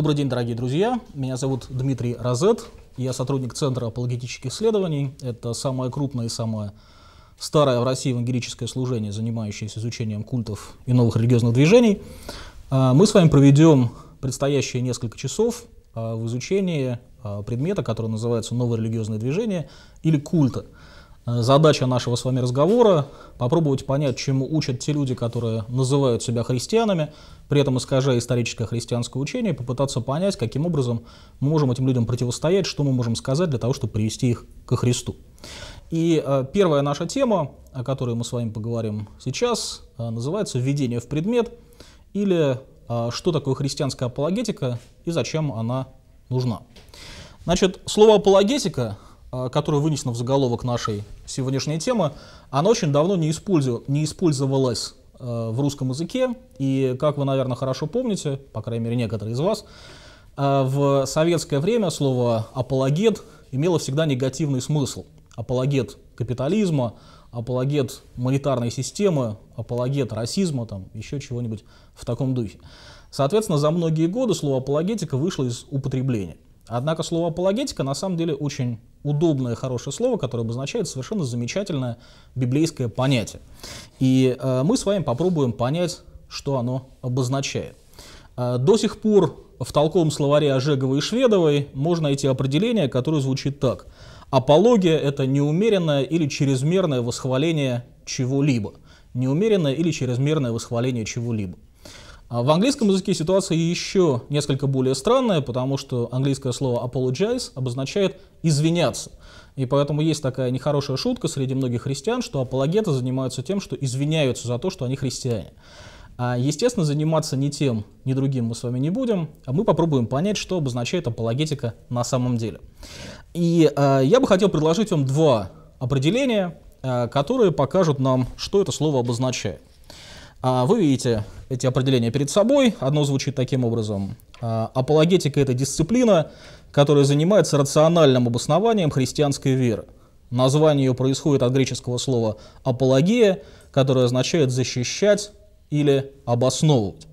Добрый день, дорогие друзья. Меня зовут Дмитрий Розет. Я сотрудник Центра апологетических исследований. Это самое крупное и самое старое в России евангелическое служение, занимающееся изучением культов и новых религиозных движений. А, мы с вами проведем предстоящие несколько часов а, в изучении а, предмета, который называется «Новое религиозное движение» или «Культа». Э, задача нашего с вами разговора — попробовать понять, чему учат те люди, которые называют себя христианами, при этом искажая историческое христианское учение, попытаться понять, каким образом мы можем этим людям противостоять, что мы можем сказать для того, чтобы привести их ко Христу. И э, первая наша тема, о которой мы с вами поговорим сейчас, э, называется «Введение в предмет» или «Что такое христианская апологетика и зачем она нужна?». Значит, слово «апологетика» А, которая вынесена в заголовок нашей сегодняшней темы, она очень давно не, использу, не использовалась э, в русском языке. И, как вы, наверное, хорошо помните, по крайней мере, некоторые из вас, э, в советское время слово «апологет» имело всегда негативный смысл. Апологет капитализма, апологет монетарной системы, апологет расизма, там, еще чего-нибудь в таком духе. Соответственно, за многие годы слово «апологетика» вышло из употребления. Однако слово апологетика на самом деле очень удобное, хорошее слово, которое обозначает совершенно замечательное библейское понятие. И э, мы с вами попробуем понять, что оно обозначает. Э, до сих пор в толковом словаре Ожеговой и Шведовой можно найти определение, которое звучит так. Апология – это неумеренное или чрезмерное восхваление чего-либо. Неумеренное или чрезмерное восхваление чего-либо. А в английском языке ситуация еще несколько более странная, потому что английское слово apologize обозначает извиняться. И поэтому есть такая нехорошая шутка среди многих христиан, что апологеты занимаются тем, что извиняются за то, что они христиане. А, естественно, заниматься ни тем, ни другим мы с вами не будем, а мы попробуем понять, что обозначает апологетика на самом деле. И а, я бы хотел предложить вам два определения, а, которые покажут нам, что это слово обозначает. А Вы видите эти определения перед собой. Одно звучит таким образом. А, Апологетика — это дисциплина, которая занимается рациональным обоснованием христианской веры. Название ее происходит от греческого слова «апология», которое означает «защищать» или «обосновывать».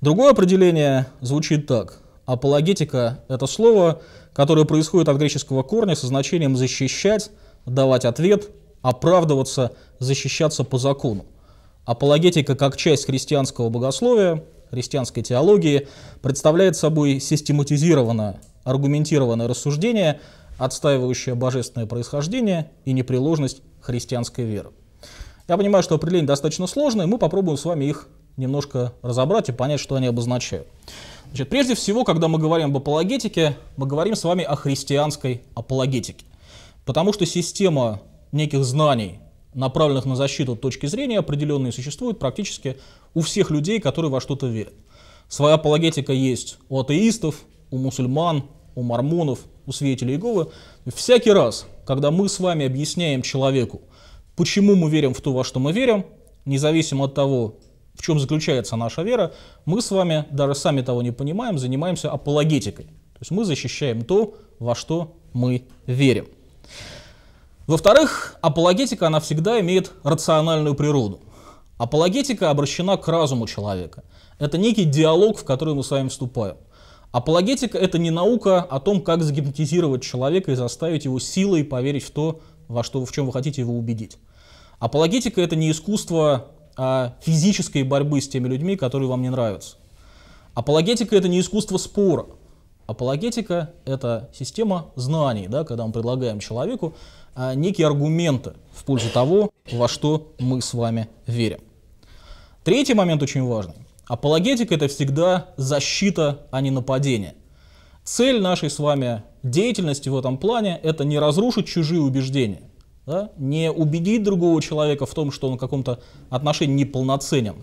Другое определение звучит так. Апологетика – это слово, которое происходит от греческого корня со значением «защищать», «давать ответ», «оправдываться», «защищаться по закону». Апологетика как часть христианского богословия, христианской теологии, представляет собой систематизированное, аргументированное рассуждение, отстаивающее божественное происхождение и непреложность христианской веры. Я понимаю, что определения достаточно сложные, мы попробуем с вами их немножко разобрать и понять, что они обозначают. Значит, прежде всего, когда мы говорим об апологетике, мы говорим с вами о христианской апологетике. Потому что система неких знаний, направленных на защиту точки зрения определенные существуют практически у всех людей, которые во что-то верят. Своя апологетика есть у атеистов, у мусульман, у мормонов, у свидетелей Иеговы. Всякий раз, когда мы с вами объясняем человеку, почему мы верим в то, во что мы верим, независимо от того, в чем заключается наша вера, мы с вами, даже сами того не понимаем, занимаемся апологетикой. То есть мы защищаем то, во что мы верим. Во-вторых, апологетика, она всегда имеет рациональную природу. Апологетика обращена к разуму человека. Это некий диалог, в который мы с вами вступаем. Апологетика – это не наука о том, как загипнотизировать человека и заставить его силой поверить в то, во что, в чем вы хотите его убедить. Апологетика – это не искусство а физической борьбы с теми людьми, которые вам не нравятся. Апологетика – это не искусство спора. Апологетика – это система знаний, да, когда мы предлагаем человеку а, некие аргументы в пользу того, во что мы с вами верим. Третий момент очень важный. Апологетика – это всегда защита, а не нападение. Цель нашей с вами деятельности в этом плане – это не разрушить чужие убеждения, да? не убедить другого человека в том, что он в каком-то отношении неполноценен.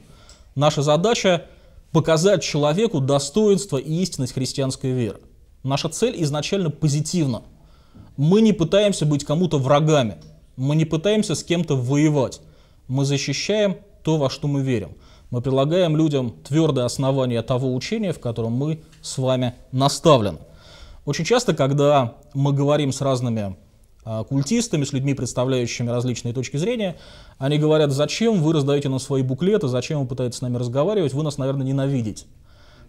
Наша задача – показать человеку достоинство и истинность христианской веры. Наша цель изначально позитивна – мы не пытаемся быть кому-то врагами. Мы не пытаемся с кем-то воевать. Мы защищаем то, во что мы верим. Мы предлагаем людям твердое основание того учения, в котором мы с вами наставлены. Очень часто, когда мы говорим с разными а, культистами, с людьми, представляющими различные точки зрения, они говорят, зачем вы раздаете нам свои буклеты, зачем вы пытаетесь с нами разговаривать, вы нас, наверное, ненавидите.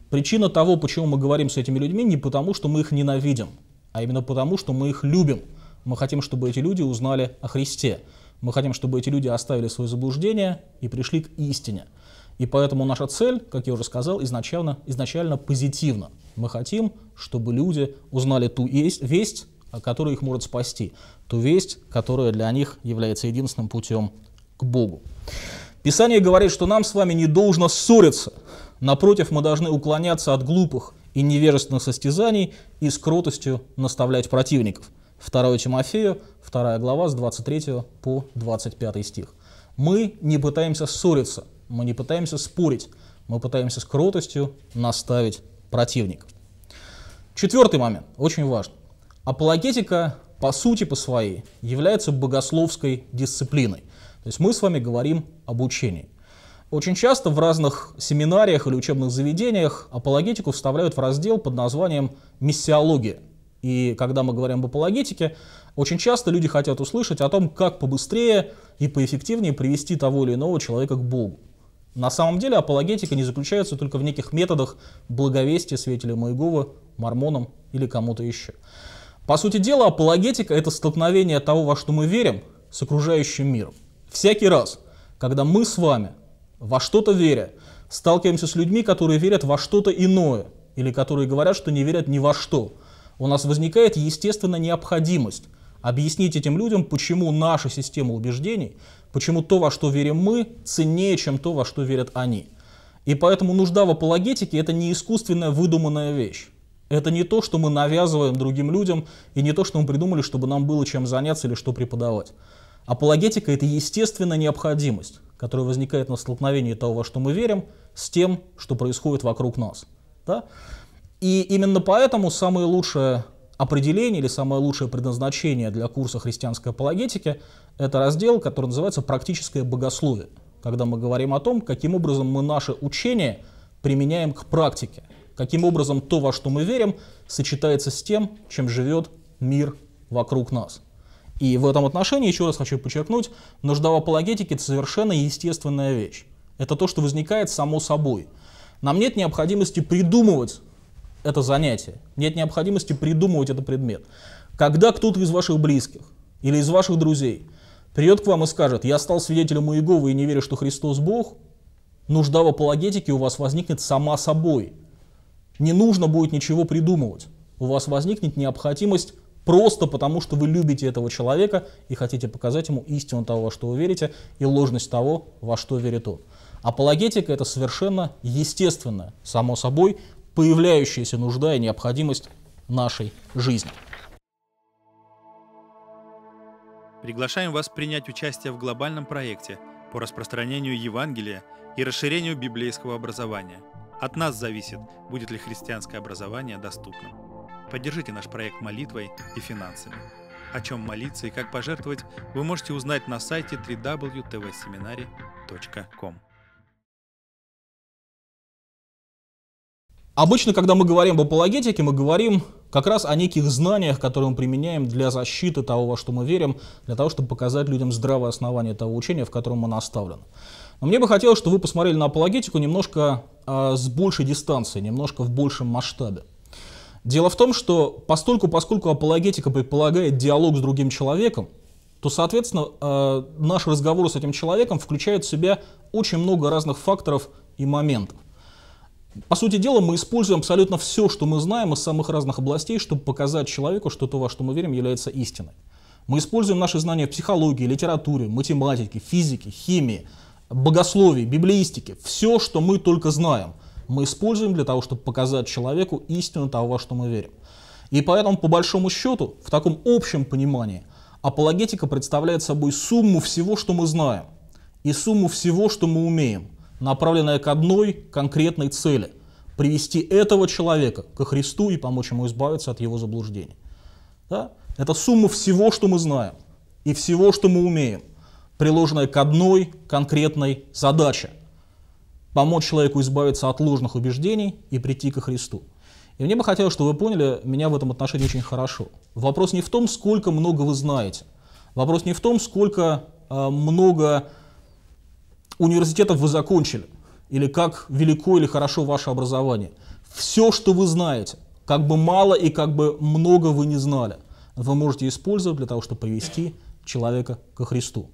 Причина того, почему мы говорим с этими людьми, не потому, что мы их ненавидим, а именно потому, что мы их любим. Мы хотим, чтобы эти люди узнали о Христе. Мы хотим, чтобы эти люди оставили свое заблуждение и пришли к истине. И поэтому наша цель, как я уже сказал, изначально, изначально позитивна. Мы хотим, чтобы люди узнали ту весть, которая их может спасти, ту весть, которая для них является единственным путем к Богу. Писание говорит, что нам с вами не должно ссориться. Напротив, мы должны уклоняться от глупых и неверостных состязаний и с крутостью наставлять противников. 2 Тимофею, 2 глава с 23 по 25 стих. Мы не пытаемся ссориться, мы не пытаемся спорить, мы пытаемся с кротостью наставить противников. Четвертый момент, очень важный. Апологетика, по сути, по своей, является богословской дисциплиной. То есть мы с вами говорим об учении. Очень часто в разных семинариях или учебных заведениях апологетику вставляют в раздел под названием «миссиология». И когда мы говорим об апологетике, очень часто люди хотят услышать о том, как побыстрее и поэффективнее привести того или иного человека к Богу. На самом деле апологетика не заключается только в неких методах благовестия святителям Иеговы, мормонам или кому-то еще. По сути дела, апологетика – это столкновение того, во что мы верим, с окружающим миром. Всякий раз, когда мы с вами во что-то веря, сталкиваемся с людьми, которые верят во что-то иное, или которые говорят, что не верят ни во что. У нас возникает, естественно, необходимость объяснить этим людям, почему наша система убеждений, почему то, во что верим мы, ценнее, чем то, во что верят они. И поэтому нужда в апологетике – это не искусственная выдуманная вещь. Это не то, что мы навязываем другим людям, и не то, что мы придумали, чтобы нам было чем заняться или что преподавать. Апологетика – это естественная необходимость которое возникает на столкновении того, во что мы верим, с тем, что происходит вокруг нас. Да? И именно поэтому самое лучшее определение или самое лучшее предназначение для курса христианской апологетики – это раздел, который называется «Практическое богословие», когда мы говорим о том, каким образом мы наше учение применяем к практике, каким образом то, во что мы верим, сочетается с тем, чем живет мир вокруг нас – и в этом отношении, еще раз хочу подчеркнуть, нужда в апологетике – это совершенно естественная вещь. Это то, что возникает само собой. Нам нет необходимости придумывать это занятие, нет необходимости придумывать этот предмет. Когда кто-то из ваших близких или из ваших друзей придет к вам и скажет, я стал свидетелем Иеговы и не верю, что Христос Бог, нужда в апологетике у вас возникнет сама собой. Не нужно будет ничего придумывать. У вас возникнет необходимость просто потому, что вы любите этого человека и хотите показать ему истину того, во что вы верите, и ложность того, во что верит он. Апологетика – это совершенно естественно, само собой, появляющаяся нужда и необходимость нашей жизни. Приглашаем вас принять участие в глобальном проекте по распространению Евангелия и расширению библейского образования. От нас зависит, будет ли христианское образование доступным. Поддержите наш проект молитвой и финансами. О чем молиться и как пожертвовать, вы можете узнать на сайте www.tvseminary.com. Обычно, когда мы говорим об апологетике, мы говорим как раз о неких знаниях, которые мы применяем для защиты того, во что мы верим, для того, чтобы показать людям здравое основание того учения, в котором мы наставлены. Но мне бы хотелось, чтобы вы посмотрели на апологетику немножко э, с большей дистанции, немножко в большем масштабе. Дело в том, что постольку, поскольку апологетика предполагает диалог с другим человеком, то, соответственно, э, наш разговор с этим человеком включает в себя очень много разных факторов и моментов. По сути дела, мы используем абсолютно все, что мы знаем из самых разных областей, чтобы показать человеку, что то, во что мы верим, является истиной. Мы используем наши знания в психологии, литературе, математике, физике, химии, богословии, библеистике, все, что мы только знаем – мы используем для того, чтобы показать человеку истину того, во что мы верим. И поэтому, по большому счету, в таком общем понимании, апологетика представляет собой сумму всего, что мы знаем, и сумму всего, что мы умеем, направленная к одной конкретной цели – привести этого человека ко Христу и помочь ему избавиться от его заблуждений. Да? Это сумма всего, что мы знаем, и всего, что мы умеем, приложенная к одной конкретной задаче – помочь человеку избавиться от ложных убеждений и прийти ко Христу. И мне бы хотелось, чтобы вы поняли меня в этом отношении очень хорошо. Вопрос не в том, сколько много вы знаете. Вопрос не в том, сколько э, много университетов вы закончили, или как велико или хорошо ваше образование. Все, что вы знаете, как бы мало и как бы много вы не знали, вы можете использовать для того, чтобы повести человека ко Христу.